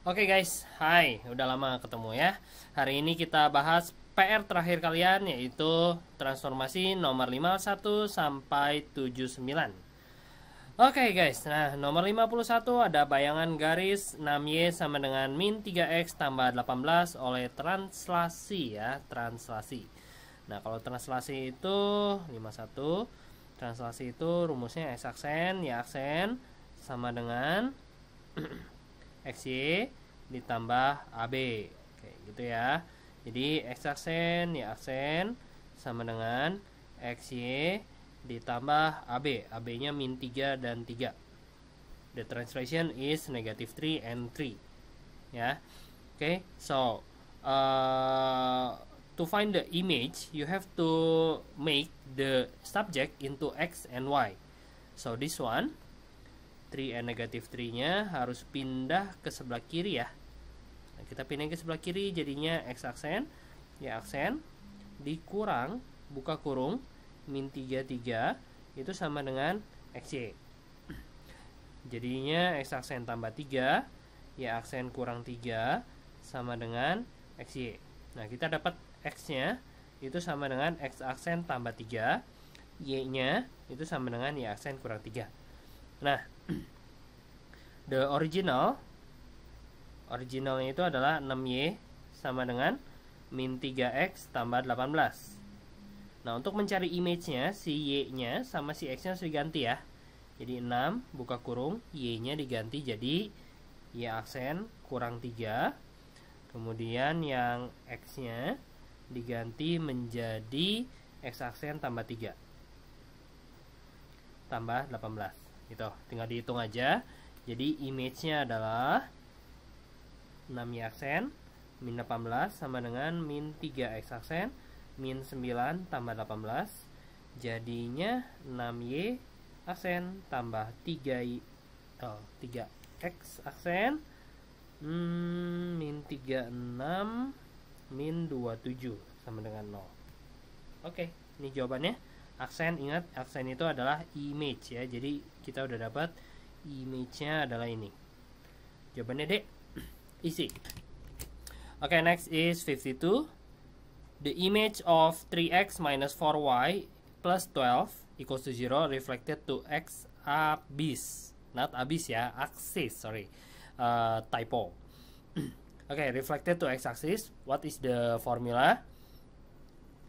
Oke okay guys, hai, udah lama ketemu ya. Hari ini kita bahas PR terakhir kalian yaitu transformasi nomor 51 sampai 79. Oke okay guys, nah nomor 51 ada bayangan garis 6Y sama dengan min 3X tambah 18 oleh translasi ya, translasi. Nah kalau translasi itu 51, translasi itu rumusnya x aksen, Y aksen sama dengan XY ditambah AB. Oke, gitu ya. Jadi X aksen, Y aksen sama dengan XY ditambah AB. AB-nya min 3 dan 3. The translation is negative 3 and 3. Ya. Oke, okay, so uh, to find the image, you have to make the subject into X and Y. So this one 3 n negatif 3 nya harus pindah ke sebelah kiri ya nah, kita pindah ke sebelah kiri jadinya x aksen y aksen dikurang buka kurung min 33 itu sama dengan xy jadinya x aksen tambah 3 y aksen kurang 3 sama dengan xy nah kita dapat x nya itu sama dengan x aksen tambah 3 y nya itu sama dengan y aksen kurang 3 Nah, the original originalnya itu adalah 6Y sama dengan min 3X tambah 18. Nah, untuk mencari image-nya, si Y-nya sama si X-nya harus diganti ya. Jadi 6, buka kurung, Y-nya diganti jadi Y aksen kurang 3. Kemudian yang X-nya diganti menjadi X aksen tambah 3. Tambah 18 gitu tinggal dihitung aja jadi image-nya adalah 6 y aksen min 18 sama dengan min 3 x aksen min 9 tambah 18 jadinya 6y aksen tambah 3 y oh, 3 x aksen hmm, min 36 min 27 sama dengan 0 oke okay, ini jawabannya aksen ingat aksen itu adalah image ya jadi kita udah dapat image-nya adalah ini jawabannya D easy oke okay, next is 52 the image of 3x minus 4y plus 12 equals to 0 reflected to x abis not abis ya axis sorry uh, typo oke okay, reflected to x axis what is the formula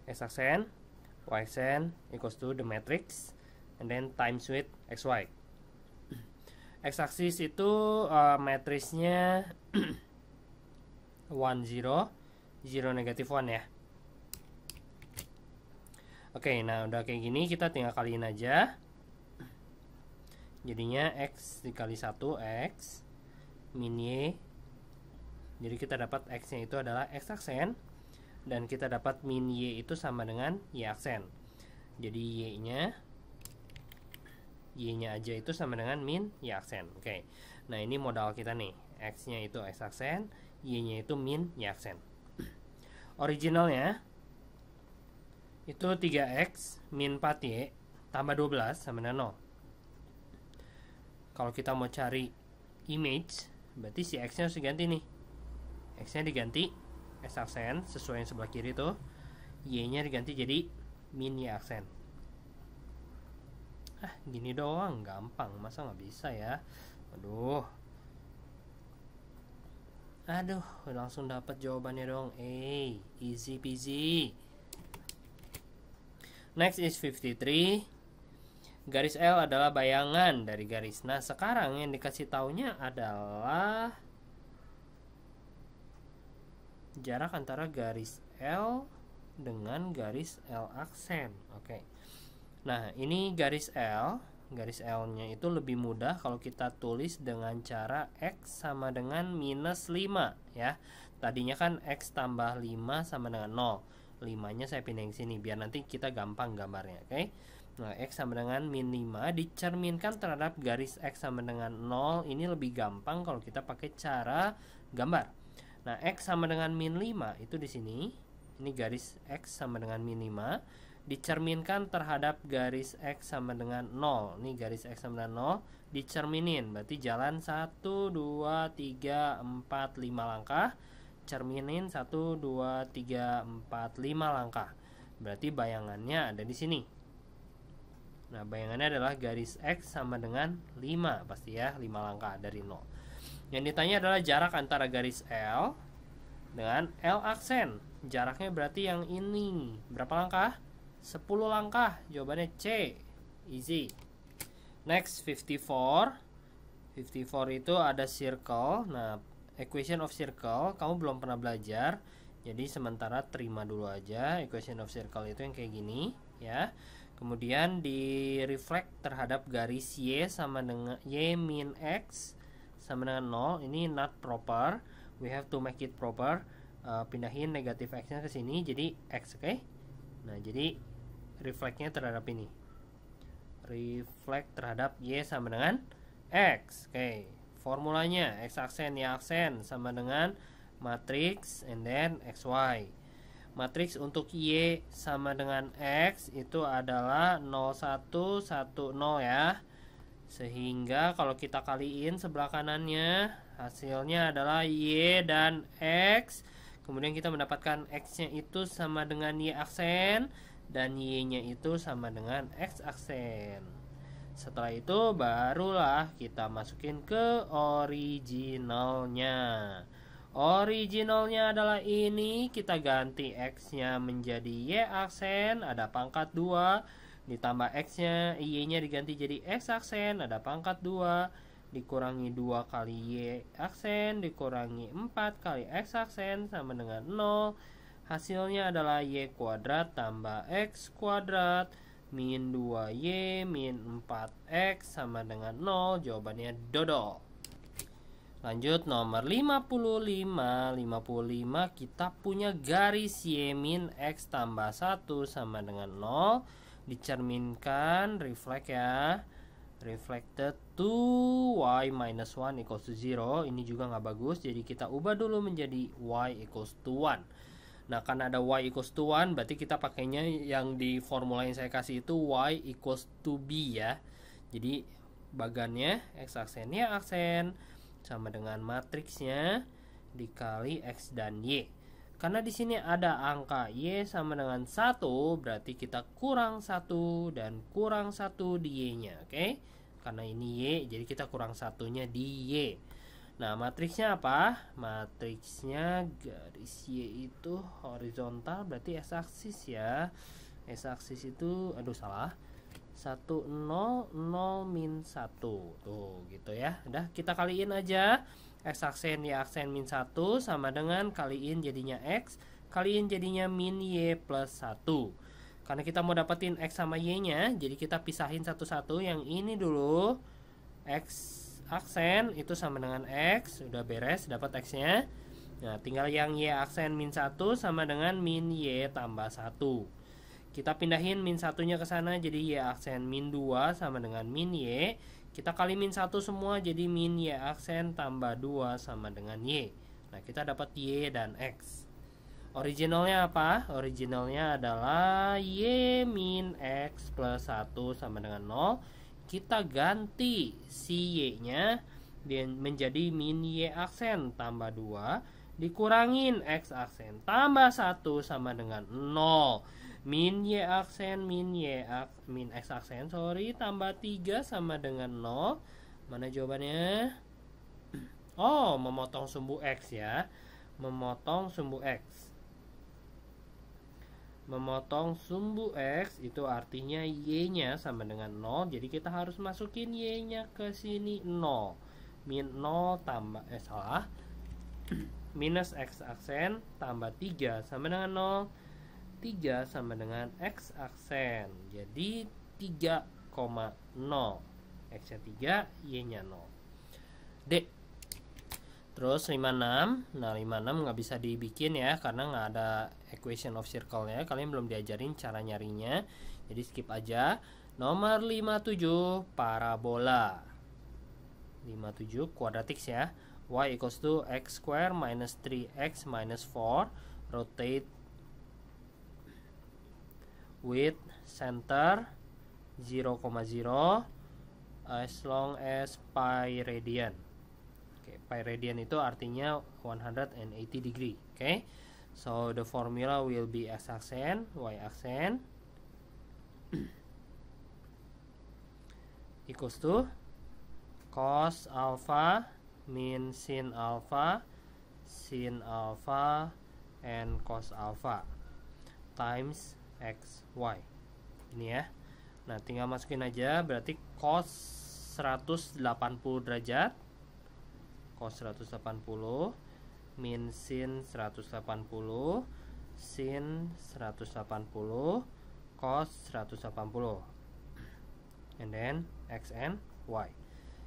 x axis y axis equals to the matrix and then times with xy. X-axis itu uh, matrisnya 1 0 0 negatif 1 ya. Oke, okay, nah udah kayak gini kita tinggal kaliin aja. Jadinya x dikali 1 x min y. Jadi kita dapat x-nya itu adalah x aksen dan kita dapat min y itu sama dengan y aksen. Jadi y-nya Y-nya aja itu sama dengan min Y aksen. Oke. Okay. Nah, ini modal kita nih. X-nya itu X aksen, Y-nya itu min Y aksen. Originalnya itu 3X min 4Y tambah 12 sama dengan 0. Kalau kita mau cari image, berarti si X-nya harus diganti nih. X-nya diganti x aksen sesuai yang sebelah kiri itu. Y-nya diganti jadi min Y aksen ah gini doang gampang masa nggak bisa ya aduh aduh langsung dapat jawabannya dong eh easy peasy next is 53 garis L adalah bayangan dari garis. Nah, sekarang yang dikasih taunya adalah jarak antara garis L dengan garis L aksen. Oke. Okay. Nah, ini garis L, garis L-nya itu lebih mudah kalau kita tulis dengan cara X sama dengan minus 5 ya. Tadinya kan X tambah 5 sama dengan 0. 5-nya saya pindahin ke sini biar nanti kita gampang gambarnya, oke? Okay? Nah, X sama dengan min 5 dicerminkan terhadap garis X sama dengan 0 ini lebih gampang kalau kita pakai cara gambar. Nah, X sama dengan min 5 itu di sini. Ini garis X sama dengan min 5 dicerminkan terhadap garis X sama dengan 0 nih garis X sama dengan 0 dicerminin berarti jalan 1 2 3 4 5 langkah cerminin 1 2 3 4 5 langkah berarti bayangannya ada di sini nah bayangannya adalah garis X sama dengan 5 pasti ya 5 langkah dari 0 yang ditanya adalah jarak antara garis L dengan L aksen jaraknya berarti yang ini berapa langkah 10 langkah. Jawabannya C. Easy. Next 54. 54 itu ada circle. Nah, equation of circle kamu belum pernah belajar. Jadi sementara terima dulu aja equation of circle itu yang kayak gini ya. Kemudian di reflect terhadap garis Y sama dengan Y min X sama dengan 0. Ini not proper. We have to make it proper. Uh, pindahin negatif X-nya ke sini jadi X, oke. Okay? Nah, jadi refleksnya terhadap ini refleks terhadap Y sama dengan X oke okay. formulanya X aksen Y aksen sama dengan matriks and then XY matriks untuk Y sama dengan X itu adalah 01 10 ya sehingga kalau kita kaliin sebelah kanannya hasilnya adalah Y dan X kemudian kita mendapatkan X nya itu sama dengan Y aksen dan y-nya itu sama dengan x aksen. Setelah itu barulah kita masukin ke originalnya. Originalnya adalah ini, kita ganti x-nya menjadi y aksen, ada pangkat 2, ditambah x-nya, y-nya diganti jadi x aksen, ada pangkat 2, dikurangi 2 kali y aksen, dikurangi 4 kali x aksen sama dengan 0 Hasilnya adalah Y kuadrat tambah X kuadrat min 2Y min 4X sama dengan 0. Jawabannya dodol. Lanjut nomor 55 55 kita punya garis Y min X tambah 1 sama dengan 0 Dicerminkan reflect ya Reflected to Y minus 1 equals to 0 Ini juga nggak bagus Jadi kita ubah dulu menjadi Y equals to 1 Nah, karena ada y equals to 1, berarti kita pakainya yang di formula yang saya kasih itu y equals to b ya. Jadi, bagannya x aksennya aksen sama dengan matriksnya dikali x dan y. Karena di sini ada angka y sama dengan 1, berarti kita kurang 1 dan kurang 1 di y-nya, oke? Okay? Karena ini y, jadi kita kurang satunya di y. Nah, matriksnya apa? Matriksnya garis Y itu horizontal berarti x-aksis ya. X-aksis itu aduh salah. 1 0 0 min 1. Tuh, gitu ya. Udah kita kaliin aja. X aksen Y aksen min 1 sama dengan kaliin jadinya X, kaliin jadinya min Y plus 1. Karena kita mau dapetin X sama Y-nya, jadi kita pisahin satu-satu yang ini dulu. X aksen itu sama dengan X udah beres dapat X nya Nah tinggal yang Y aksen min 1 sama dengan min Y tambah 1 Kita pindahin min satunya ke sana jadi Y aksen min 2 sama dengan min Y Kita kali min 1 semua jadi min Y aksen tambah 2 sama dengan Y Nah kita dapat Y dan X Originalnya apa? Originalnya adalah Y min X plus 1 sama dengan 0 kita ganti si Y-nya menjadi min Y aksen tambah 2 dikurangin X aksen tambah 1 sama dengan 0 min Y aksen min Y ak, min X aksen sorry tambah 3 sama dengan 0 mana jawabannya Oh memotong sumbu X ya memotong sumbu X memotong sumbu X itu artinya Y-nya sama dengan 0 jadi kita harus masukin Y-nya ke sini 0 min 0 tambah eh salah minus X aksen tambah 3 sama dengan 0 3 sama dengan X aksen jadi 3,0 X nya 3 Y nya 0 D Terus 56. Nah, 56 nggak bisa dibikin ya karena nggak ada equation of circle ya. Kalian belum diajarin cara nyarinya. Jadi skip aja. Nomor 57 parabola. 57 kuadratik ya. Y equals to x square minus 3x minus 4 rotate with center 0,0 as long as pi radian pi radian itu artinya 180 degree oke okay? so the formula will be x aksen y aksen equals to cos alpha min sin alpha sin alpha and cos alpha times x y ini ya nah tinggal masukin aja berarti cos 180 derajat cos 180 min sin 180 sin 180 cos 180 and then x and y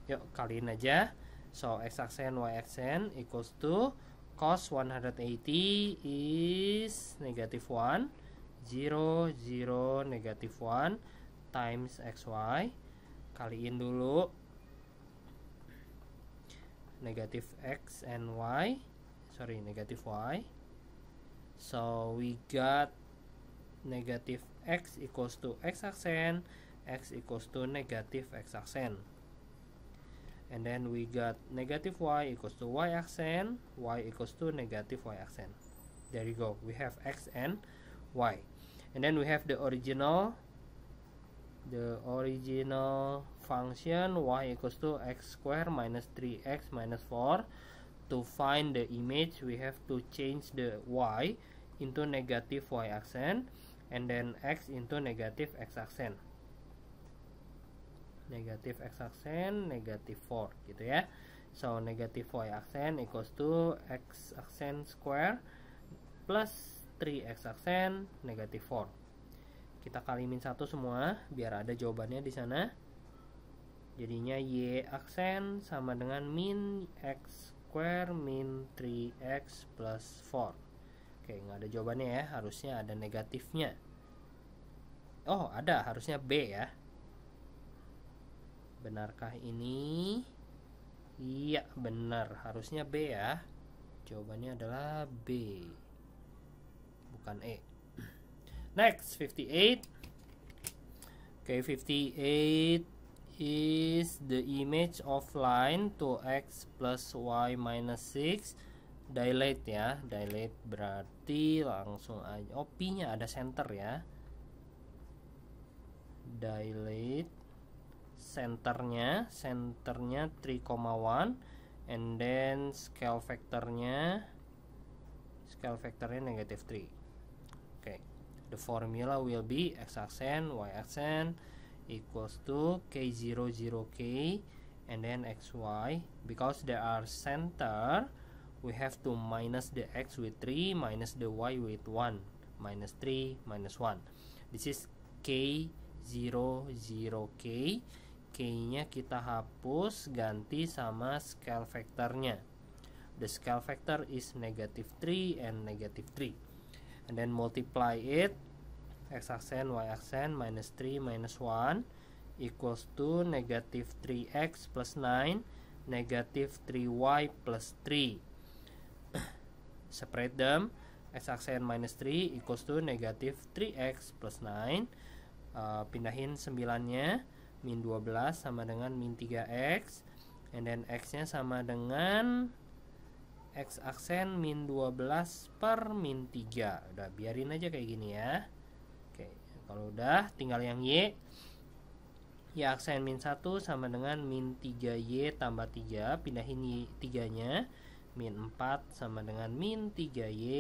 yuk kaliin aja so x aksen y aksen equals to cos 180 is negative 1 0 0 negative 1 times xy kaliin dulu negative x and y sorry negative y so we got negative x equals to x accent x equals to negative x accent and then we got negative y equals to y accent y equals to negative y accent there you go we have x and y and then we have the original the original function y equals to x square minus 3x minus 4 to find the image we have to change the y into negative y accent and then x into negative x accent negative x accent negative 4 gitu ya so negative y accent equals to x accent square plus 3x accent negative 4 kita kali kalimin satu semua biar ada jawabannya di sana jadinya y aksen sama dengan min x square min 3x plus 4 oke nggak ada jawabannya ya harusnya ada negatifnya oh ada harusnya b ya benarkah ini iya benar harusnya b ya jawabannya adalah b bukan e Next, 58. Okay, 58 is the image of line 2x plus y minus 6. Dilate ya, dilate berarti langsung aja. Oh, P-nya ada center ya. Dilate centernya, centernya 3,1 and then scale factornya scale factornya negative 3 oke okay. The formula will be x accent, y accent equals to k0, k and then xy. Because they are center, we have to minus the x with 3, minus the y with 1, minus 3, minus 1. This is k0, k K-nya kita hapus, ganti sama scale factornya. The scale factor is negative 3 and negative 3 and then multiply it x aksen y aksen minus 3 minus 1 equals to negative 3x plus 9 negative 3y plus 3 separate them x aksen minus 3 equals to negative 3x plus 9 uh, pindahin 9 nya min 12 sama dengan min 3x and then x nya sama dengan X aksen min 12 per min 3 udah biarin aja kayak gini ya oke kalau udah tinggal yang Y Y aksen min 1 sama dengan min 3Y tambah 3 pindahin Y 3 nya min 4 sama dengan min 3Y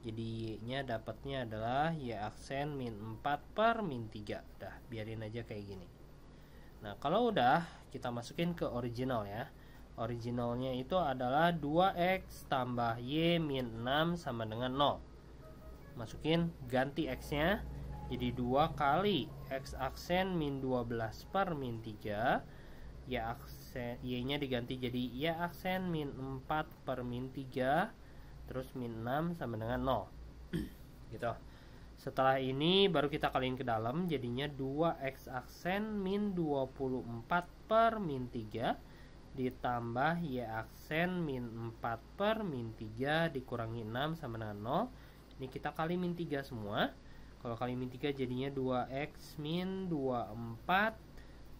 jadi Y nya dapatnya adalah Y aksen min 4 per min 3 udah biarin aja kayak gini nah kalau udah kita masukin ke original ya originalnya itu adalah 2x tambah y min 6 sama dengan 0 masukin ganti x nya jadi 2 kali x aksen min 12 per min 3 y aksen y nya diganti jadi y aksen min 4 per min 3 terus min 6 sama dengan 0 gitu setelah ini baru kita kaliin ke dalam jadinya 2x aksen min 24 per min 3 ditambah Y aksen min 4 per min 3 dikurangi 6 sama dengan 0 ini kita kali min 3 semua kalau kali min 3 jadinya 2x min 24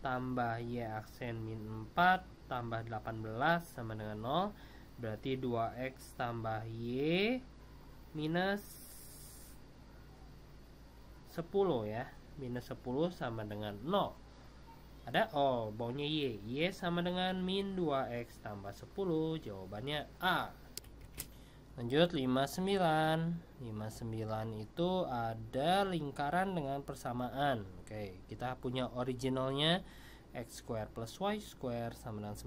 tambah Y aksen min 4 tambah 18 sama dengan 0 berarti 2x tambah Y minus 10 ya minus 10 sama dengan 0 ada O, oh, baunya Y. Y sama dengan min 2X tambah 10. Jawabannya A. Lanjut 59. 59 itu ada lingkaran dengan persamaan. Oke, kita punya originalnya X square plus Y square sama dengan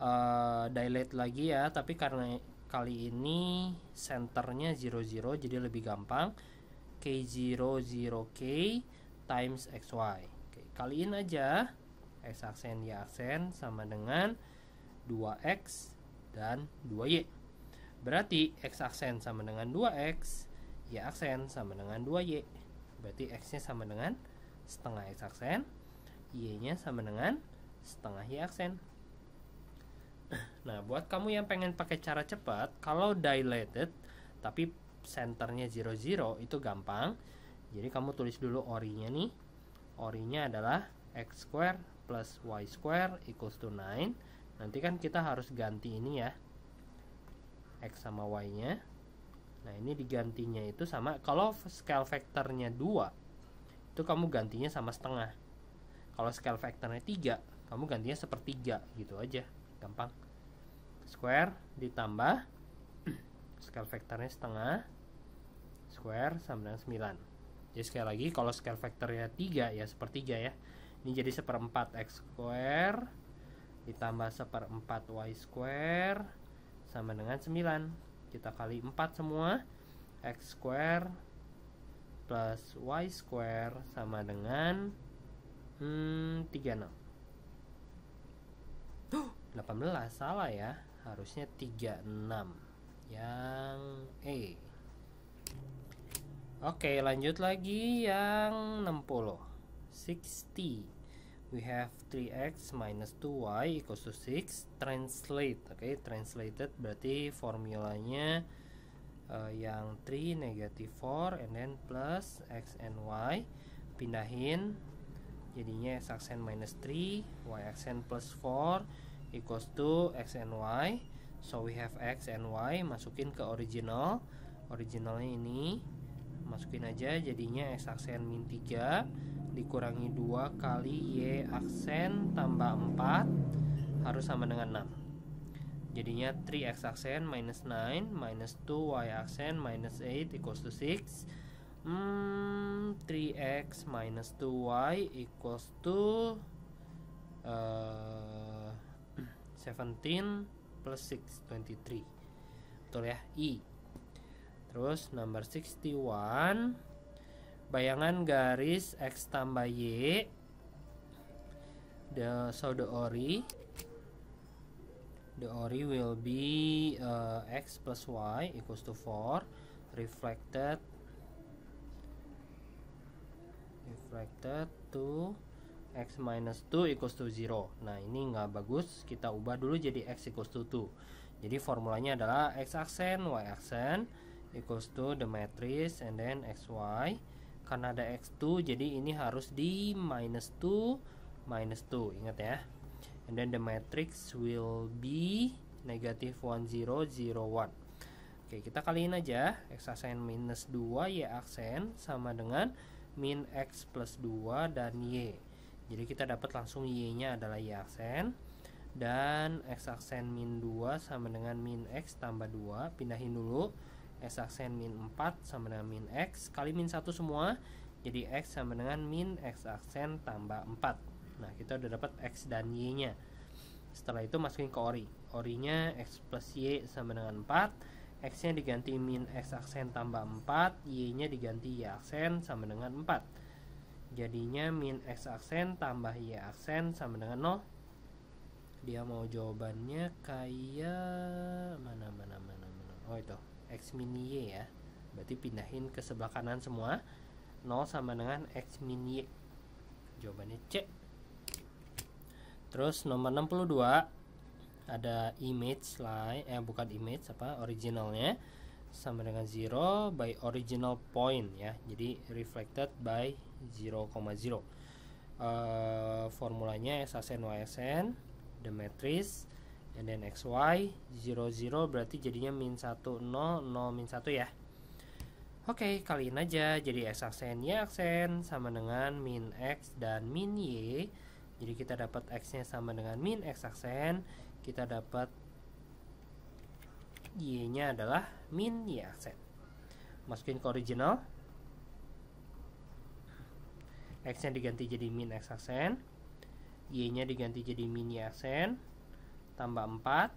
9. Uh, eh, dilate lagi ya, tapi karena kali ini senternya 00 jadi lebih gampang. K00K times XY kaliin aja x aksen y aksen sama dengan 2x dan 2y berarti x aksen sama dengan 2x y aksen sama dengan 2y berarti x nya sama dengan setengah x aksen y nya sama dengan setengah y aksen nah buat kamu yang pengen pakai cara cepat kalau dilated tapi centernya 0 00 itu gampang jadi kamu tulis dulu orinya nih orinya adalah x square plus y square equals to 9 nanti kan kita harus ganti ini ya x sama y nya nah ini digantinya itu sama kalau scale factornya 2 itu kamu gantinya sama setengah kalau scale factornya 3 kamu gantinya sepertiga gitu aja gampang square ditambah scale factornya setengah square sama dengan 9 jadi sekali lagi kalau scale factornya 3 ya sepertiga ya ini jadi seperempat x square ditambah seperempat y square sama dengan 9 kita kali 4 semua x square plus y square sama dengan hmm, 36 18 salah ya harusnya 36 yang E Oke, okay, lanjut lagi yang 60. 60. We have 3x minus 2y equals to 6. Translate. Oke, okay, translated berarti formulanya uh, yang 3 negative 4 and then plus x and y. Pindahin jadinya x aksen minus 3, y aksen plus 4 equals to x and y. So we have x and y masukin ke original. Originalnya ini masukin aja jadinya x aksen min 3 dikurangi 2 kali y aksen tambah 4 harus sama dengan 6 jadinya 3 x aksen minus 9 minus 2 y aksen minus 8 equals to 6 hmm, 3x minus 2y equals to uh, eh, 17 plus 6 23 betul ya i Terus number 61 bayangan garis x tambah y the so the ori the ori will be uh, x plus y equals to 4 reflected reflected to x minus 2 equals to 0 nah ini nggak bagus kita ubah dulu jadi x equals to 2 jadi formulanya adalah x aksen y aksen equals to the matrix and then xy karena ada x2 jadi ini harus di minus 2 minus 2 ingat ya and then the matrix will be negative 1 0 0 1 Oke, kita kaliin aja x aksen minus 2 y aksen sama dengan min x plus 2 dan y. Jadi kita dapat langsung y-nya adalah y aksen dan x aksen min 2 sama dengan min x tambah 2. Pindahin dulu x aksen min 4 sama dengan min X kali min 1 semua jadi X sama dengan min X aksen tambah 4 nah kita udah dapat X dan Y nya setelah itu masukin ke ori nya X plus Y sama dengan 4 X nya diganti min X aksen tambah 4 Y nya diganti Y aksen sama dengan 4 jadinya min X aksen tambah Y aksen sama dengan 0 dia mau jawabannya kayak mana mana mana mana oh itu X mini Y ya berarti pindahin ke sebelah kanan semua 0 sama dengan X min Y jawabannya C terus nomor 62 ada image line eh bukan image apa originalnya sama dengan 0 by original point ya jadi reflected by 0,0 uh, eh, formulanya SASN YSN the matrix and then xy 0 0 berarti jadinya min 1 0 0 min 1 ya Oke, okay, kaliin aja. Jadi x aksen y aksen sama dengan min x dan min y. Jadi kita dapat x-nya sama dengan min x aksen, kita dapat y-nya adalah min y aksen. Masukin ke original. X-nya diganti jadi min x aksen, y-nya diganti jadi min y aksen tambah 4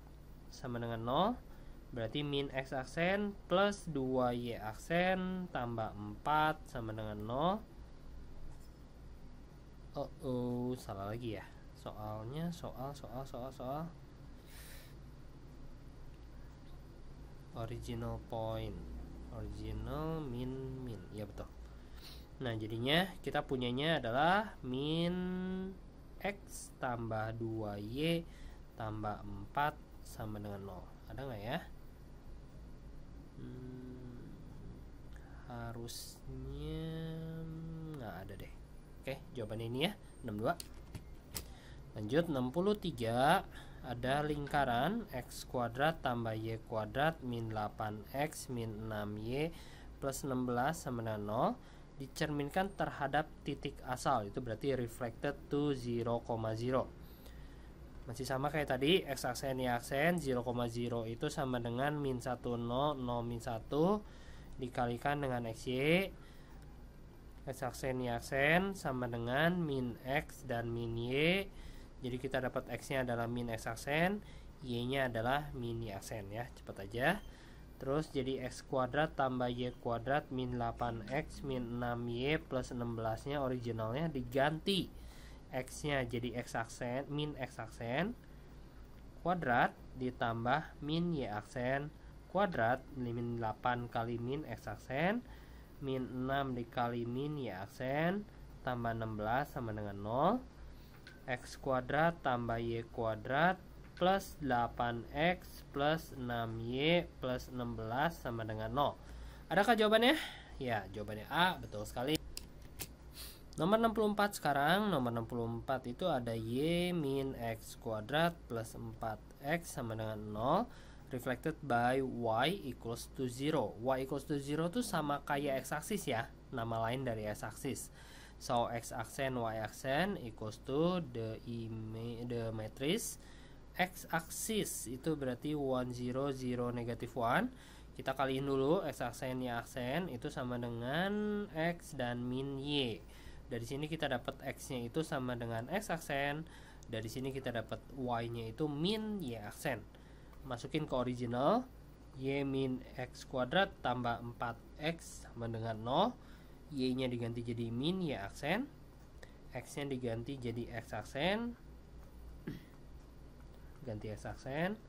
sama dengan 0 Berarti min x aksen plus 2y aksen tambah 4 sama dengan 0. Oh, oh, salah lagi ya. Soalnya soal soal soal soal original point. Original min min. Ya betul. Nah, jadinya kita punyanya adalah min x tambah 2y tambah 4 sama dengan 0 ada nggak ya hmm, harusnya nggak ada deh oke jawabannya ini ya 62 lanjut 63 ada lingkaran x kuadrat tambah y kuadrat min 8x min 6y plus 16 sama dengan 0 dicerminkan terhadap titik asal itu berarti reflected to 0,0 masih sama kayak tadi x aksen y aksen 0,0 itu sama dengan min 1 0 0 min 1 dikalikan dengan x y x aksen y aksen sama dengan min x dan min y jadi kita dapat x nya adalah min x aksen y nya adalah min y aksen ya cepat aja Terus jadi X kuadrat tambah Y kuadrat min 8X min 6Y plus 16 nya originalnya diganti x-nya jadi x aksen min x aksen kuadrat ditambah min y aksen kuadrat min 8 kali min x aksen min 6 dikali min y aksen tambah 16 sama dengan 0 x kuadrat tambah y kuadrat plus 8x plus 6y plus 16 sama dengan 0 adakah jawabannya? ya jawabannya A betul sekali Nomor 64 sekarang, nomor 64 itu ada Y min X kuadrat plus 4X sama dengan 0 reflected by Y equals to 0. Y equals to 0 itu sama kayak X axis ya, nama lain dari X axis. So X aksen Y aksen equals to the, ima the matrix X axis itu berarti 1 0 0 negative 1 kita kaliin dulu X aksen Y aksen itu sama dengan X dan min Y dari sini kita dapat x-nya itu sama dengan x aksen dari sini kita dapat y-nya itu min y aksen masukin ke original y min x kuadrat tambah 4x sama dengan 0 y-nya diganti jadi min y aksen x-nya diganti jadi x aksen ganti x aksen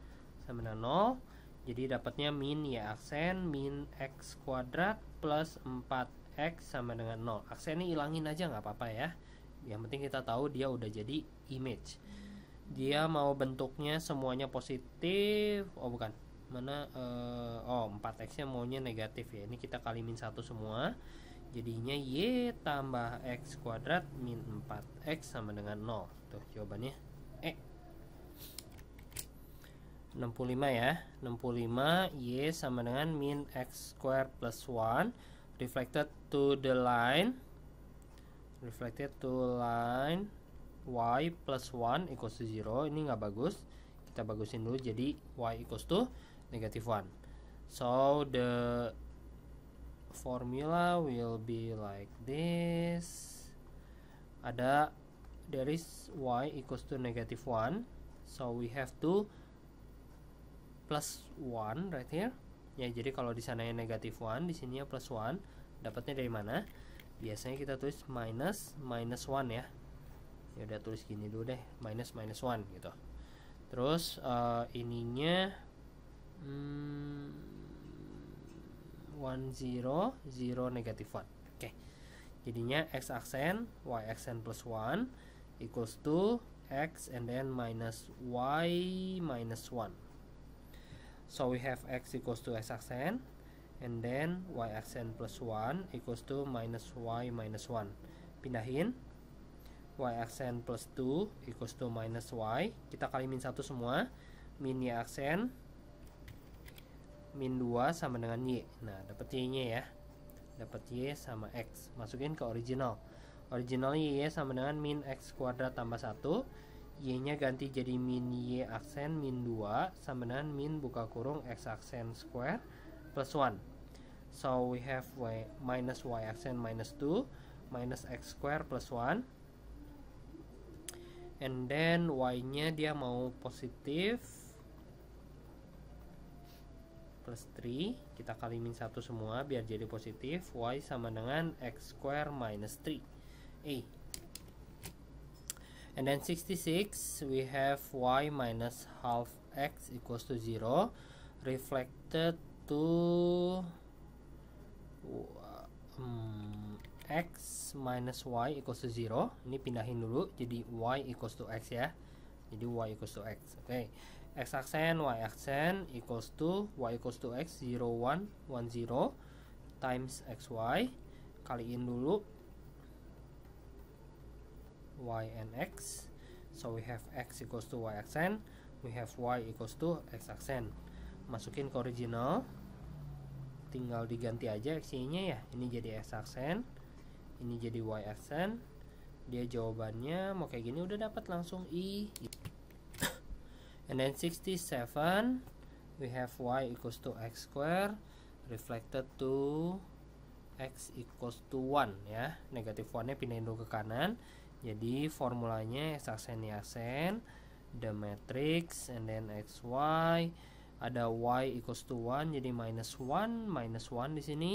sama dengan 0 jadi dapatnya min y aksen min x kuadrat plus 4 X sama dengan 0 aksennya hilangin aja nggak apa-apa ya yang penting kita tahu dia udah jadi image dia mau bentuknya semuanya positif oh bukan mana uh, oh 4x nya maunya negatif ya ini kita kalimin satu semua jadinya y tambah x kuadrat min 4x sama dengan 0 tuh jawabannya e 65 ya 65 y sama dengan min x square plus 1 reflected to the line reflected to line y plus 1 equals to 0 ini nggak bagus kita bagusin dulu jadi y equals to negative 1 so the formula will be like this ada there is y equals to negative 1 so we have to plus 1 right here ya jadi kalau di sana yang negatif 1 di sini plus 1 dapatnya dari mana biasanya kita tulis minus minus one ya ya udah tulis gini dulu deh minus minus one gitu terus uh, ininya hmm, one zero zero negatif one oke okay. jadinya x aksen y aksen plus one equals to x and then minus y minus one so we have x equals to x aksen and then YXN plus 1 equals to minus Y minus 1 pindahin YXN plus 2 equals to minus Y kita kali min 1 semua min YXN min 2 sama dengan Y nah dapat Y nya ya dapat Y sama X masukin ke original original Y sama dengan min X kuadrat tambah 1 Y nya ganti jadi min Y aksen min 2 sama dengan min buka kurung X aksen square plus 1 so we have y minus y accent minus 2 minus x square plus 1 and then y nya dia mau positif plus 3 kita kali min satu semua biar jadi positif y sama dengan x square minus 3 a and then 66 we have y minus half x equals to 0 reflected to Hmm, x minus y equals to 0 ini pindahin dulu jadi y equals to x ya jadi y equals to x oke okay. x aksen y aksen equals to y equals to x 0 1 1 0 times xy kaliin dulu y and x so we have x equals to y aksen we have y equals to x aksen masukin ke original tinggal diganti aja x-nya ya ini jadi x aksen ini jadi y aksen dia jawabannya mau kayak gini udah dapat langsung i and then 67 we have y equals to x square reflected to x equals to 1 ya negatif 1 nya pindahin dulu ke kanan jadi formulanya x aksen y aksen the matrix and then x y ada y equals to 1 jadi minus 1 minus 1 di sini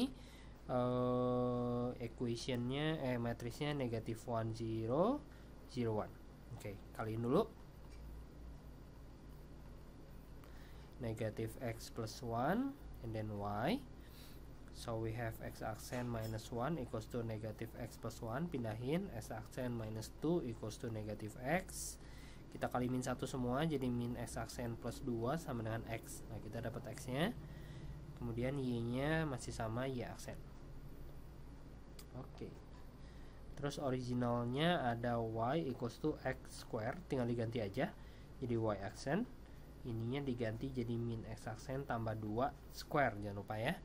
uh, equationnya eh matrisnya negatif 1 0 0 1 oke okay, kaliin dulu Negatif x plus 1 and then y so we have x aksen minus 1 equals to negative x plus 1 pindahin x aksen minus 2 equals to negative x kita kali min 1 semua jadi min x aksen plus 2 sama dengan x nah kita dapat x nya kemudian y nya masih sama y aksen oke terus originalnya ada y equals to x square tinggal diganti aja jadi y aksen ininya diganti jadi min x aksen tambah 2 square jangan lupa ya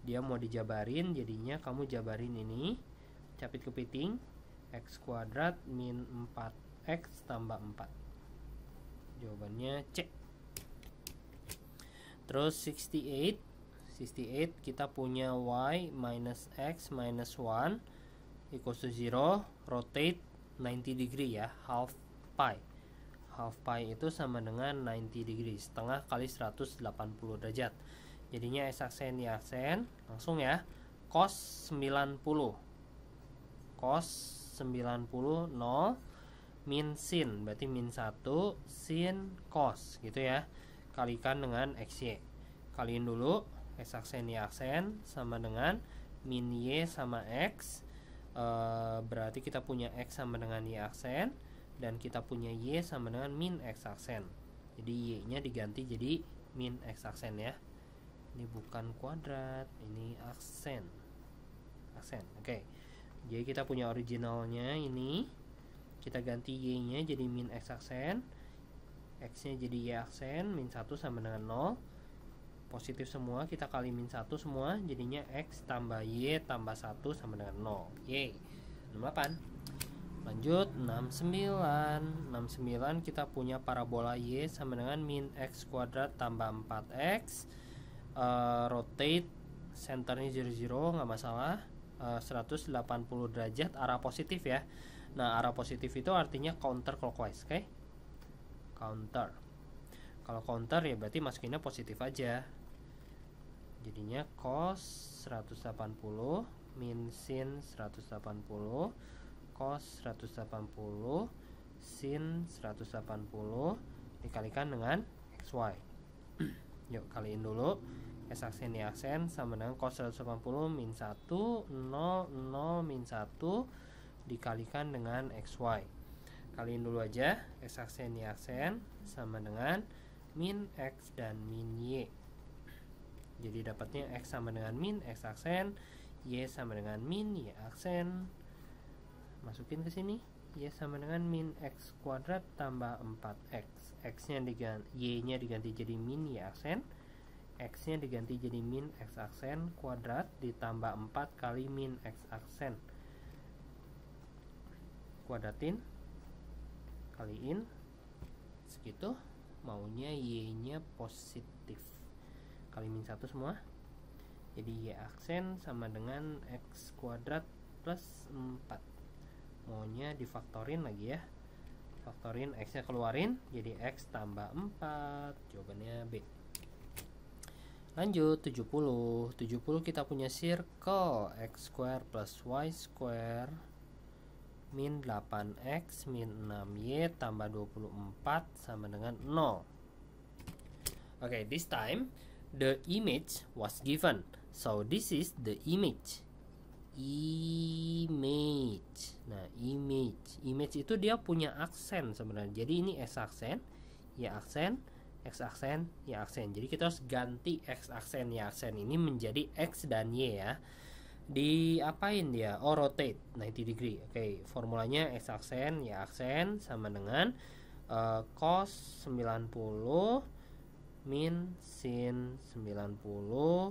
dia mau dijabarin jadinya kamu jabarin ini capit kepiting x kuadrat min 4x tambah 4 jawabannya C terus 68 68 kita punya y minus x minus 1 equals to 0 rotate 90 degree ya half pi half pi itu sama dengan 90 degree setengah kali 180 derajat jadinya s aksen y aksen langsung ya cos 90 cos 90 0 min sin berarti min 1 sin cos gitu ya kalikan dengan x y kaliin dulu x aksen y aksen sama dengan min y sama x e, berarti kita punya x sama dengan y aksen dan kita punya y sama dengan min x aksen jadi y nya diganti jadi min x aksen ya ini bukan kuadrat ini aksen aksen oke okay. jadi kita punya originalnya ini kita ganti y nya jadi min x aksen x nya jadi y aksen min 1 sama dengan 0 positif semua kita kali min 1 semua jadinya x tambah y tambah 1 sama dengan 0 y 68 lanjut 69 69 kita punya parabola y sama dengan min x kuadrat tambah 4x uh, eh, rotate centernya 0 nggak masalah eh, uh, 180 derajat arah positif ya Nah, arah positif itu artinya counter clockwise, oke? Okay? Counter. Kalau counter ya berarti masukinnya positif aja. Jadinya cos 180 min sin 180 cos 180 sin 180 dikalikan dengan xy. Yuk, kaliin dulu. S aksen Y aksen sama dengan cos 180 min 1 0 0 min 1 dikalikan dengan xy. Kaliin dulu aja x aksen y aksen sama dengan min x dan min y. Jadi dapatnya x sama dengan min x aksen, y sama dengan min y aksen. Masukin ke sini y sama dengan min x kuadrat tambah 4x. x-nya diganti y-nya diganti jadi min y aksen x-nya diganti jadi min x aksen kuadrat ditambah 4 kali min x aksen kuadratin kaliin segitu maunya y nya positif kali min satu semua jadi y aksen sama dengan x kuadrat plus 4 maunya difaktorin lagi ya faktorin x nya keluarin jadi x tambah 4 jawabannya B lanjut 70 70 kita punya circle x square plus y square min 8x min 6y tambah 24 sama dengan 0 oke okay, this time the image was given so this is the image image nah image image itu dia punya aksen sebenarnya jadi ini s aksen y aksen x aksen y aksen jadi kita harus ganti x aksen y aksen ini menjadi x dan y ya diapain dia oh rotate 90 degree oke okay. formulanya x aksen y aksen sama dengan uh, cos 90 min sin 90 uh,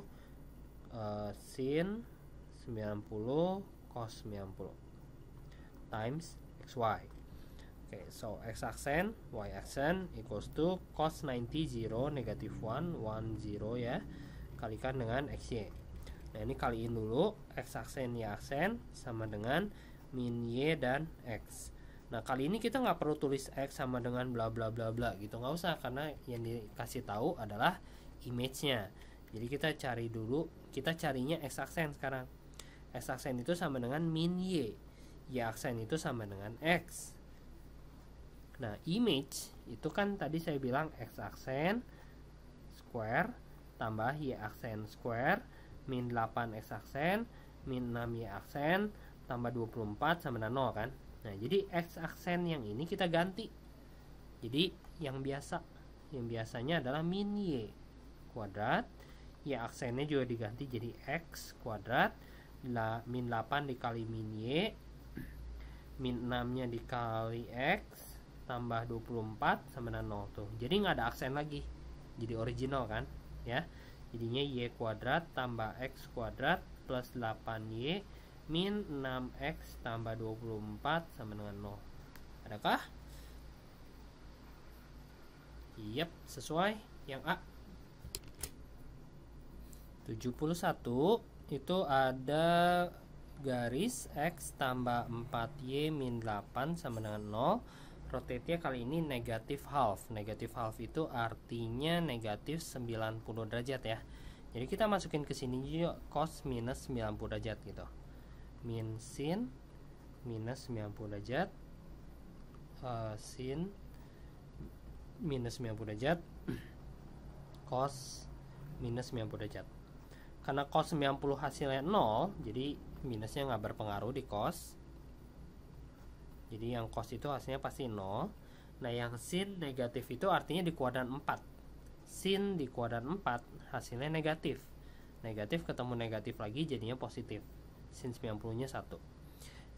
eh, sin 90 cos 90 times xy oke okay, so x aksen y aksen equals to cos 90 0 negative 1 1 0 ya kalikan dengan xy Nah ini kaliin dulu X aksen Y aksen sama dengan min Y dan X Nah kali ini kita nggak perlu tulis X sama dengan bla bla bla bla gitu nggak usah karena yang dikasih tahu adalah image-nya Jadi kita cari dulu kita carinya X aksen sekarang X aksen itu sama dengan min Y Y aksen itu sama dengan X Nah image itu kan tadi saya bilang X aksen square tambah Y aksen square min 8 x aksen min 6 y aksen tambah 24 sama dengan 0 kan nah jadi x aksen yang ini kita ganti jadi yang biasa yang biasanya adalah min y kuadrat y aksennya juga diganti jadi x kuadrat La, min 8 dikali min y min 6 nya dikali x tambah 24 sama dengan 0 tuh jadi nggak ada aksen lagi jadi original kan ya Jadinya y kuadrat tambah x kuadrat plus 8y min 6x tambah 24 sama dengan 0. Adakah? Yep, sesuai yang A. 71 itu ada garis X tambah 4Y min 8 sama dengan 0 rotate kali ini negatif half. Negatif half itu artinya negatif 90 derajat ya. Jadi kita masukin ke sini juga cos minus 90 derajat gitu. Min sin minus 90 derajat. Uh, sin minus 90 derajat. cos minus 90 derajat. Karena cos 90 hasilnya 0, jadi minusnya nggak berpengaruh di cos jadi yang cos itu hasilnya pasti 0. Nah, yang sin negatif itu artinya di kuadran 4. Sin di kuadran 4 hasilnya negatif. Negatif ketemu negatif lagi jadinya positif. Sin 90-nya 1.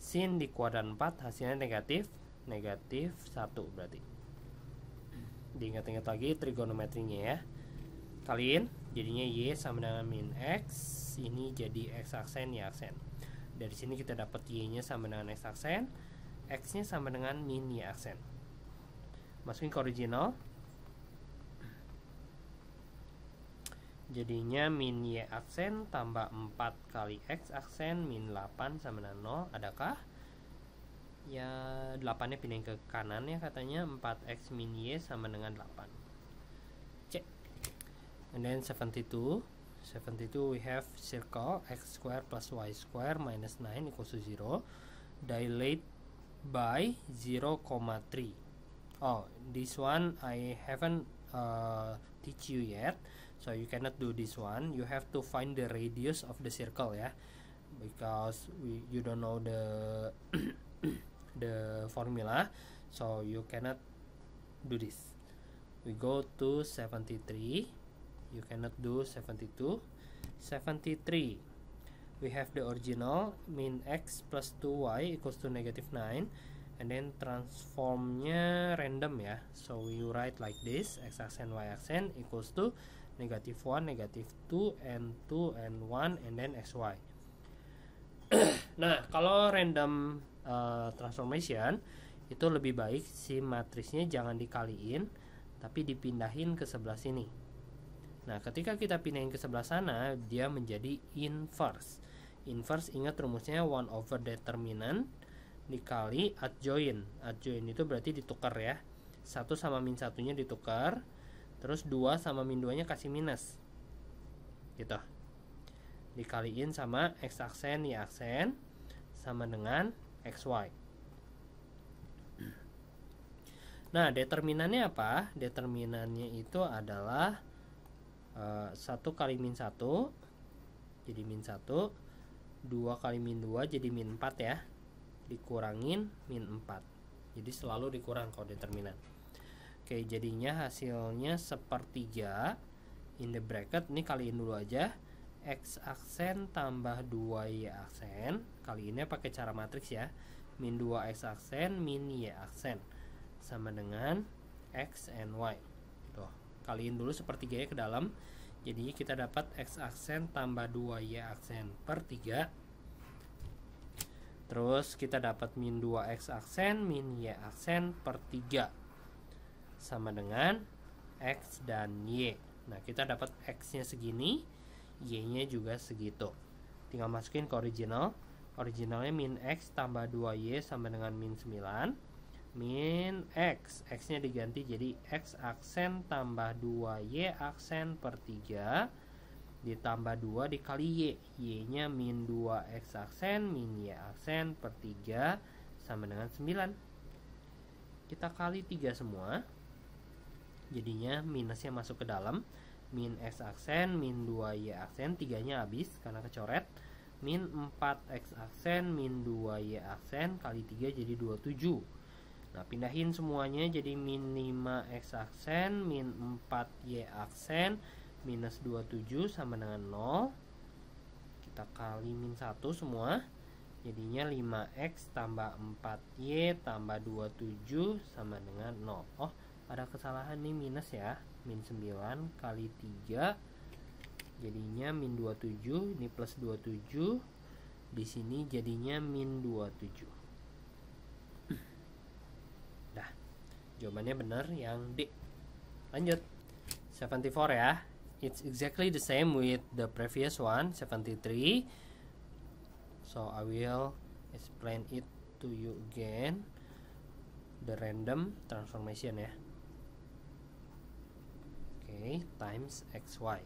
Sin di kuadran 4 hasilnya negatif, negatif 1 berarti. Diingat-ingat lagi trigonometrinya ya. Kalian jadinya Y sama dengan min X. Ini jadi X aksen, Y aksen. Dari sini kita dapat Y-nya sama dengan X aksen X-nya sama dengan mini aksen. Masukin ke original. Jadinya min Y aksen tambah 4 kali X aksen min 8 sama dengan 0. Adakah? Ya 8-nya pindahin ke kanan ya katanya 4X min Y sama dengan 8. Cek. And then 72. 72 we have circle x square plus y square minus 9 equals to 0. Dilate by 0,3 oh this one I haven't uh, teach you yet so you cannot do this one you have to find the radius of the circle ya because we, you don't know the the formula so you cannot do this we go to 73 you cannot do 72 73 we have the original min x plus 2y equals to negative 9 and then transformnya random ya so we write like this x aksen y aksen equals to negative 1 negative 2 and 2 and 1 and then xy nah kalau random uh, transformation itu lebih baik si matrisnya jangan dikaliin tapi dipindahin ke sebelah sini Nah, ketika kita pindahin ke sebelah sana, dia menjadi inverse. Inverse ingat rumusnya 1 over determinant dikali adjoint. Adjoint itu berarti ditukar ya. 1 sama min satunya ditukar, terus 2 sama min 2-nya kasih minus. Gitu. Dikaliin sama x aksen, y aksen sama dengan xy. Nah, determinannya apa? Determinannya itu adalah Eh, satu kali min satu jadi min satu dua kali min dua jadi min empat ya dikurangin min empat jadi selalu dikurang kalau determinan oke jadinya hasilnya sepertiga in the bracket ini kaliin dulu aja X aksen tambah 2Y aksen Kali ini pakai cara matriks ya Min 2X aksen min Y aksen Sama dengan X and Y kaliin dulu sepertiganya ke dalam jadi kita dapat x aksen tambah 2 y aksen per 3 terus kita dapat min 2 x aksen min y aksen per 3 sama dengan x dan y nah kita dapat x nya segini y nya juga segitu tinggal masukin ke original originalnya min x tambah 2y sama dengan min 9 min X X nya diganti jadi X aksen tambah 2Y aksen per 3 ditambah 2 dikali Y Y nya min 2X aksen min Y aksen per 3 sama dengan 9 kita kali 3 semua jadinya minusnya masuk ke dalam min X aksen min 2Y aksen 3 nya habis karena kecoret min 4X aksen min 2Y aksen kali 3 jadi 27 Nah, pindahin semuanya jadi min 5 X aksen, min 4 Y aksen, minus 27 sama dengan 0. Kita kali min 1 semua. Jadinya 5X tambah 4Y tambah 27 sama dengan 0. Oh, ada kesalahan nih minus ya. Min 9 kali 3 jadinya min 27, ini plus 27. Di sini jadinya min 27. Jawabannya benar yang D. Lanjut. 74 ya. It's exactly the same with the previous one, 73. So I will explain it to you again. The random transformation ya. Oke, okay, times xy.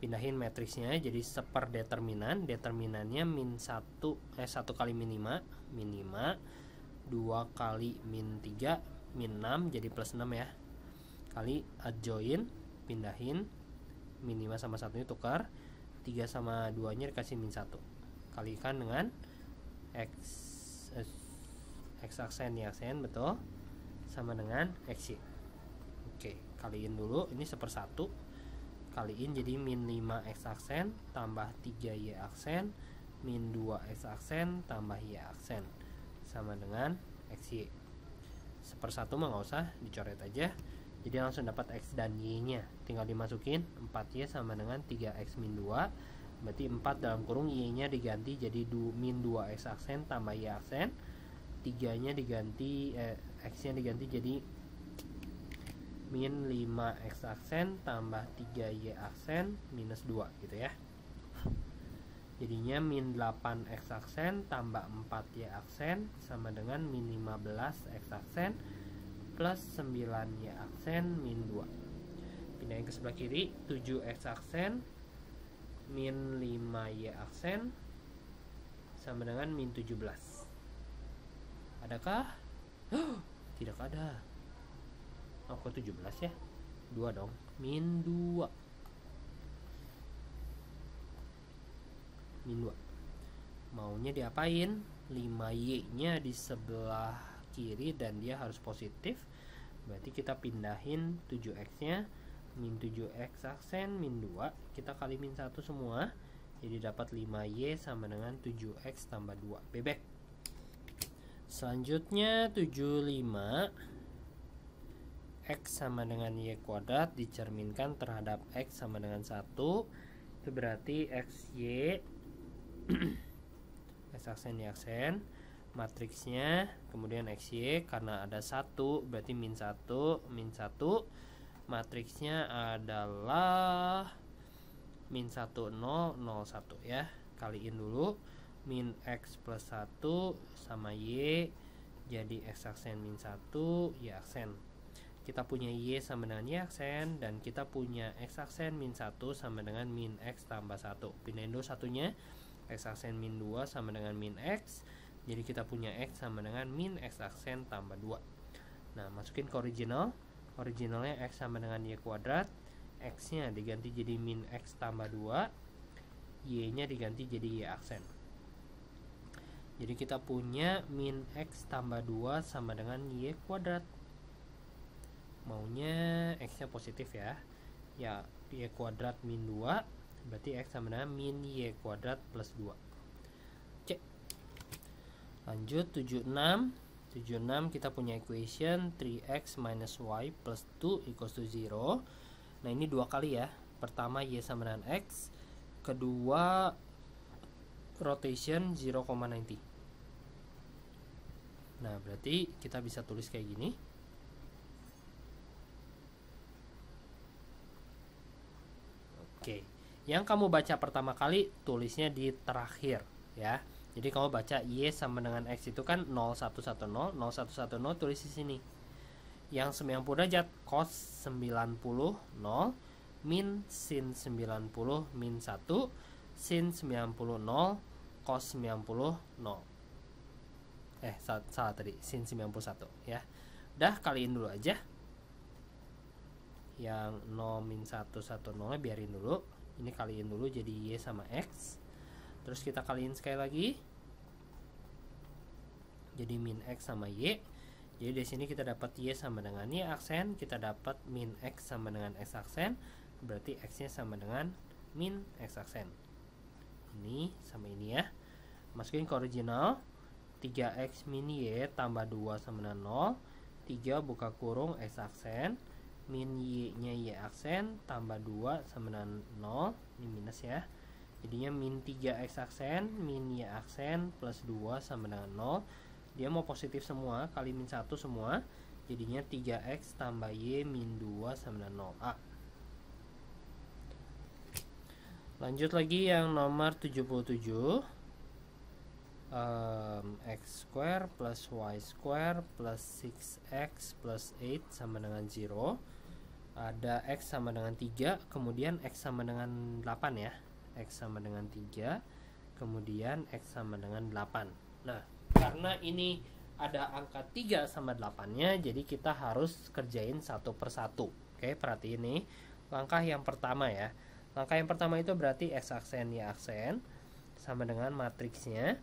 Pindahin matriksnya jadi seper determinan, determinannya min 1 eh 1 kali minima, minima 2 kali min 3, min 6 jadi plus 6 ya kali adjoin pindahin min sama satunya tukar 3 sama 2 nya dikasih min 1 kalikan dengan x x aksen ya aksen betul sama dengan x y oke kaliin dulu ini 1 kaliin jadi min 5 x aksen tambah 3 y aksen min 2 x aksen tambah y aksen sama dengan x y persatu mah nggak usah dicoret aja jadi langsung dapat X dan Y nya tinggal dimasukin 4Y sama dengan 3X min 2 berarti 4 dalam kurung Y nya diganti jadi du, min 2X aksen tambah Y aksen 3 nya diganti eh, X nya diganti jadi min 5X aksen tambah 3Y aksen minus 2 gitu ya Jadinya min 8 x aksen tambah 4 y aksen sama dengan min 15 x aksen plus 9 y aksen min 2. Pindahin ke sebelah kiri 7 x aksen min 5 y aksen sama dengan min 17. Adakah? tidak ada. Aku oh, 17 ya. 2 dong. Min 2. min 2 maunya diapain 5y nya di sebelah kiri dan dia harus positif berarti kita pindahin 7x nya min 7x aksen min 2 kita kali min 1 semua jadi dapat 5y sama dengan 7x tambah 2 bebek selanjutnya 75 X sama dengan Y kuadrat dicerminkan terhadap X sama dengan 1 itu berarti XY x aksen y aksen matriksnya kemudian x y karena ada satu berarti min satu min satu matriksnya adalah min satu nol nol satu ya kaliin dulu min x plus satu sama y jadi x aksen min satu y aksen kita punya y sama dengan y aksen dan kita punya x aksen min satu sama dengan min x tambah satu pindahin dulu satunya X aksen min 2 sama dengan min X jadi kita punya X sama dengan min X aksen tambah 2 nah masukin ke original originalnya X sama dengan Y kuadrat X nya diganti jadi min X tambah 2 Y nya diganti jadi Y aksen jadi kita punya min X tambah 2 sama dengan Y kuadrat maunya X nya positif ya ya Y kuadrat min 2 berarti X sama dengan min Y kuadrat plus 2 C lanjut 76 76 kita punya equation 3X minus Y plus 2 equals to 0 nah ini dua kali ya pertama Y sama dengan X kedua rotation 0,90 nah berarti kita bisa tulis kayak gini Oke. Okay. Yang kamu baca pertama kali tulisnya di terakhir ya. Jadi kamu baca Y sama dengan X itu kan 0110, 0110 tulis di sini. Yang 90 derajat cos 90 0 min sin 90 min 1 sin 90 0 cos 90 0. Eh salah, salah tadi sin 91 ya. Udah kaliin dulu aja. Yang 0 min 1 1 0 biarin dulu ini kaliin dulu jadi Y sama X terus kita kaliin sekali lagi jadi min X sama Y jadi di sini kita dapat Y sama dengan Y aksen kita dapat min X sama dengan X aksen berarti X nya sama dengan min X aksen ini sama ini ya masukin ke original 3X min Y tambah 2 sama dengan 0 3 buka kurung X aksen min y nya y aksen tambah 2 sama dengan 0 ini minus ya jadinya min 3x aksen min y aksen plus 2 sama dengan 0 dia mau positif semua kali min 1 semua jadinya 3x tambah y min 2 sama dengan 0 a lanjut lagi yang nomor 77 um, x square plus y square plus 6x plus 8 sama dengan 0 ada x sama dengan 3 kemudian x sama dengan 8 ya x sama dengan 3 kemudian x sama dengan 8 nah karena ini ada angka 3 sama 8 nya jadi kita harus kerjain satu persatu oke perhatiin ini langkah yang pertama ya langkah yang pertama itu berarti x aksen y aksen sama dengan matriksnya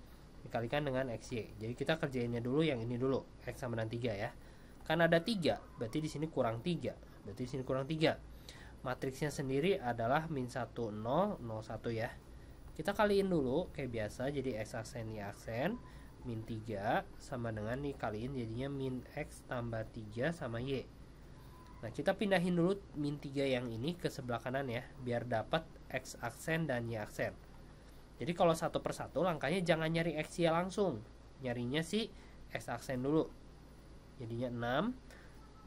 dikalikan dengan xy. Jadi kita kerjainnya dulu yang ini dulu, x sama dengan 3 ya. Karena ada 3, berarti di sini kurang 3. Berarti di sini kurang 3. Matriksnya sendiri adalah min 1, 0, 0, 1 ya. Kita kaliin dulu kayak biasa, jadi x aksen, y aksen. Min 3 sama dengan nih kaliin, jadinya min x tambah 3 sama y. Nah, kita pindahin dulu min 3 yang ini ke sebelah kanan ya, biar dapat x aksen dan y aksen. Jadi kalau satu persatu langkahnya jangan nyari X Y langsung. Nyarinya sih X aksen dulu. Jadinya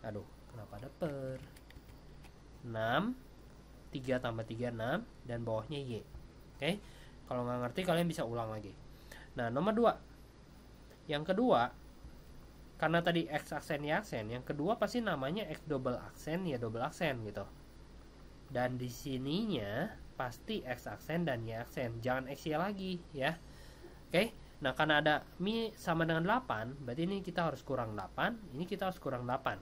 6. Aduh, kenapa ada per? 6 3 tambah 3 6 dan bawahnya Y. Oke. Kalau nggak ngerti kalian bisa ulang lagi. Nah, nomor 2. Yang kedua, karena tadi X aksen Y aksen, yang kedua pasti namanya X double aksen ya double aksen gitu. Dan di sininya pasti X aksen dan Y aksen. Jangan X Y lagi ya. Oke. Okay? Nah, karena ada mi sama dengan 8, berarti ini kita harus kurang 8, ini kita harus kurang 8.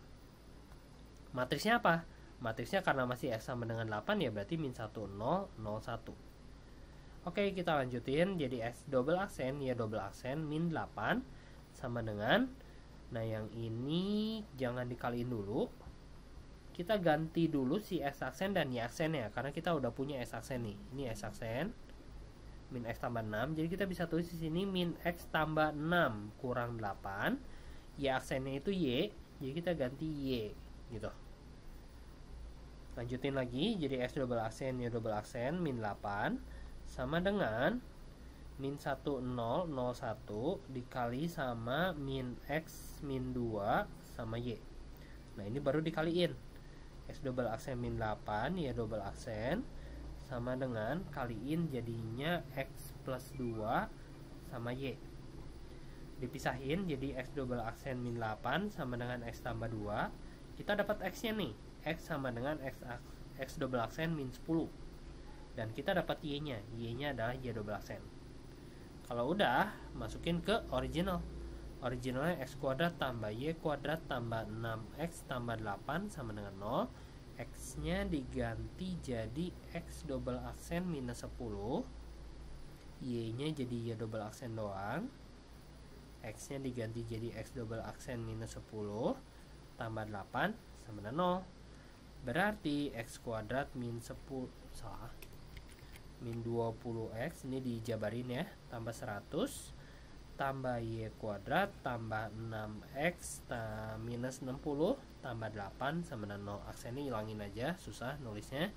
Matriksnya apa? Matriksnya karena masih X sama dengan 8 ya berarti min 1 0 0 1. Oke, kita lanjutin. Jadi X double aksen ya double aksen min 8 sama dengan Nah, yang ini jangan dikaliin dulu kita ganti dulu si S aksen dan Y aksen ya karena kita udah punya S aksen nih ini S aksen min X tambah 6 jadi kita bisa tulis di sini min X tambah 6 kurang 8 Y aksennya itu Y jadi kita ganti Y gitu lanjutin lagi jadi X double aksen Y double aksen min 8 sama dengan min 1 0 0 1 dikali sama min X min 2 sama Y nah ini baru dikaliin x double aksen min 8 Y double aksen sama dengan kaliin jadinya X plus 2 sama Y dipisahin jadi X double aksen min 8 sama dengan X tambah 2 kita dapat X nya nih X sama dengan X, X double aksen min 10 dan kita dapat Y-nya. Y-nya adalah Y double aksen. Kalau udah, masukin ke original. Originalnya x kuadrat tambah y kuadrat tambah 6x tambah 8 sama dengan 0 X-nya diganti jadi X double aksen minus 10 Y-nya jadi Y double aksen doang X-nya diganti jadi X double aksen minus 10 Tambah 8 sama dengan 0 Berarti X kuadrat min 10 Salah Min 20X ini dijabarin ya Tambah 100 tambah Y kuadrat tambah 6X ta minus 60 tambah 8 sama dengan 0 aksennya hilangin aja susah nulisnya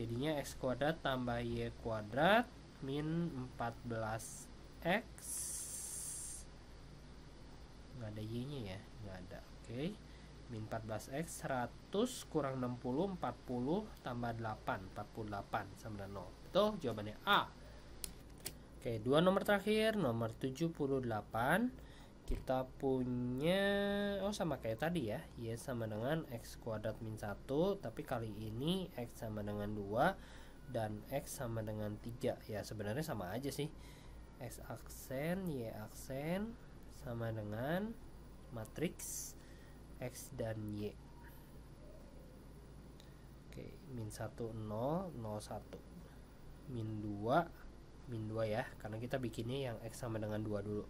jadinya X kuadrat tambah Y kuadrat min 14X nggak ada Y nya ya nggak ada oke okay. min 14X 100 kurang 60 40 tambah 8 48 sama dengan 0 betul jawabannya A Oke, dua nomor terakhir, nomor 78 kita punya oh sama kayak tadi ya, y sama dengan x kuadrat min 1, tapi kali ini x sama dengan 2 dan x sama dengan 3. Ya, sebenarnya sama aja sih. x aksen, y aksen sama dengan matriks x dan y. Oke, min 1 0 0 1. Min 2 min 2 ya karena kita bikinnya yang X sama dengan 2 dulu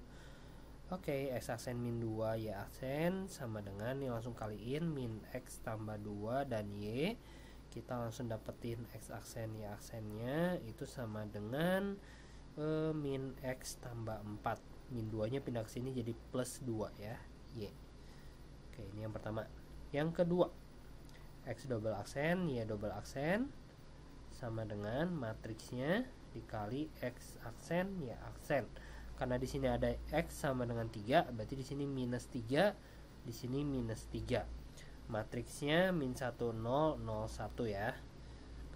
Oke, okay, X aksen min 2, Y aksen sama dengan ini langsung kaliin min X tambah 2 dan Y. Kita langsung dapetin X aksen, Y aksennya itu sama dengan e, min X tambah 4. Min 2-nya pindah ke sini jadi plus 2 ya, Y. Oke, okay, ini yang pertama. Yang kedua, X double aksen, Y double aksen sama dengan matriksnya dikali x aksen ya aksen karena di sini ada x sama dengan 3 berarti di sini minus 3 di sini minus 3 matriksnya min 1 0 0 1 ya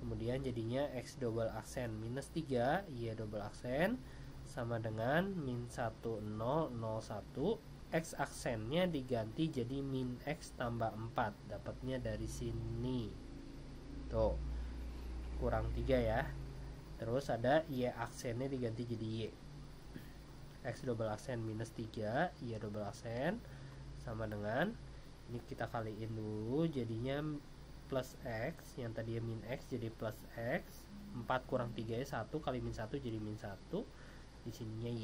kemudian jadinya x double aksen minus 3 y double aksen sama dengan min 1 0 0 1 x aksennya diganti jadi min x tambah 4 dapatnya dari sini tuh kurang 3 ya terus ada y e aksennya diganti jadi y e. x double aksen minus 3 y e double aksen sama dengan ini kita kaliin dulu jadinya plus x yang tadi min x jadi plus x 4 kurang 3 ya 1 kali min 1 jadi min 1 di sininya y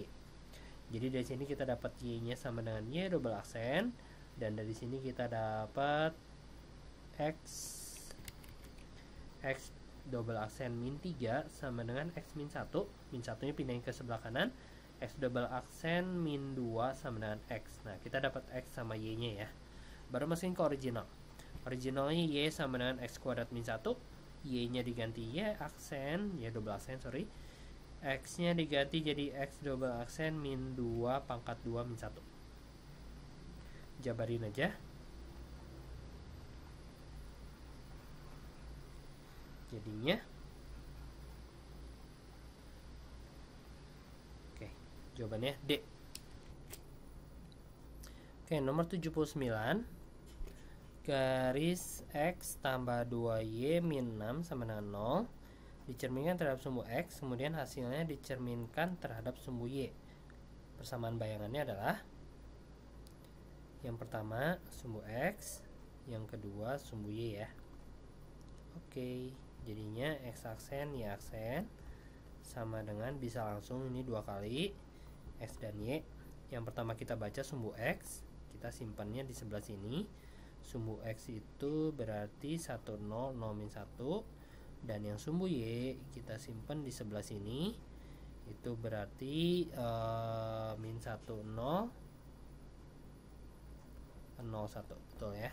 jadi dari sini kita dapat y nya sama dengan y double aksen dan dari sini kita dapat x x double aksen min 3 sama dengan X min 1. Min 1-nya pindahin ke sebelah kanan. X double aksen min 2 sama dengan X. Nah, kita dapat X sama Y-nya ya. Baru masukin ke original. Originalnya Y sama dengan X kuadrat min 1. Y-nya diganti Y aksen, Y double aksen, sorry. X-nya diganti jadi X double aksen min 2 pangkat 2 min 1. Jabarin aja. jadinya oke jawabannya D oke nomor 79 garis X tambah 2Y min 6 sama dengan 0 dicerminkan terhadap sumbu X kemudian hasilnya dicerminkan terhadap sumbu Y persamaan bayangannya adalah yang pertama sumbu X yang kedua sumbu Y ya oke okay jadinya x aksen y aksen sama dengan bisa langsung ini dua kali x dan y yang pertama kita baca sumbu x kita simpannya di sebelah sini sumbu x itu berarti 1 0 0 min 1 dan yang sumbu y kita simpan di sebelah sini itu berarti uh, min 1 0 0 1 betul ya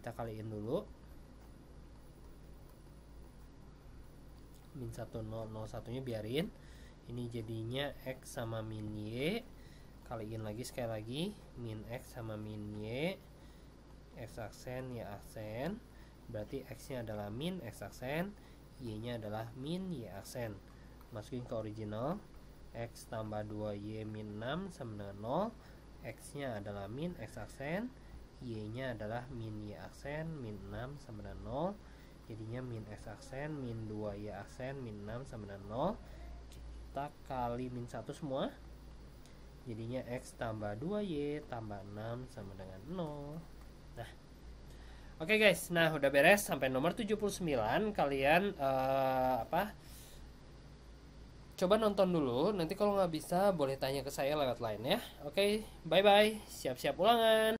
kita kaliin dulu min 1 0 0 satunya biarin ini jadinya X sama min Y kaliin lagi sekali lagi min X sama min Y X aksen Y aksen berarti X nya adalah min X aksen Y nya adalah min Y aksen masukin ke original X tambah 2Y min 6 sama dengan 0 X nya adalah min X aksen Y nya adalah min Y aksen min 6 sama dengan 0 jadinya min s aksen min 2 y aksen min 6 sama dengan 0 kita kali min 1 semua jadinya x tambah 2y tambah 6 sama dengan 0 nah Oke okay guys, nah udah beres sampai nomor 79 kalian uh, apa? Coba nonton dulu, nanti kalau nggak bisa boleh tanya ke saya lewat lain ya. Oke, okay, bye bye. Siap-siap ulangan.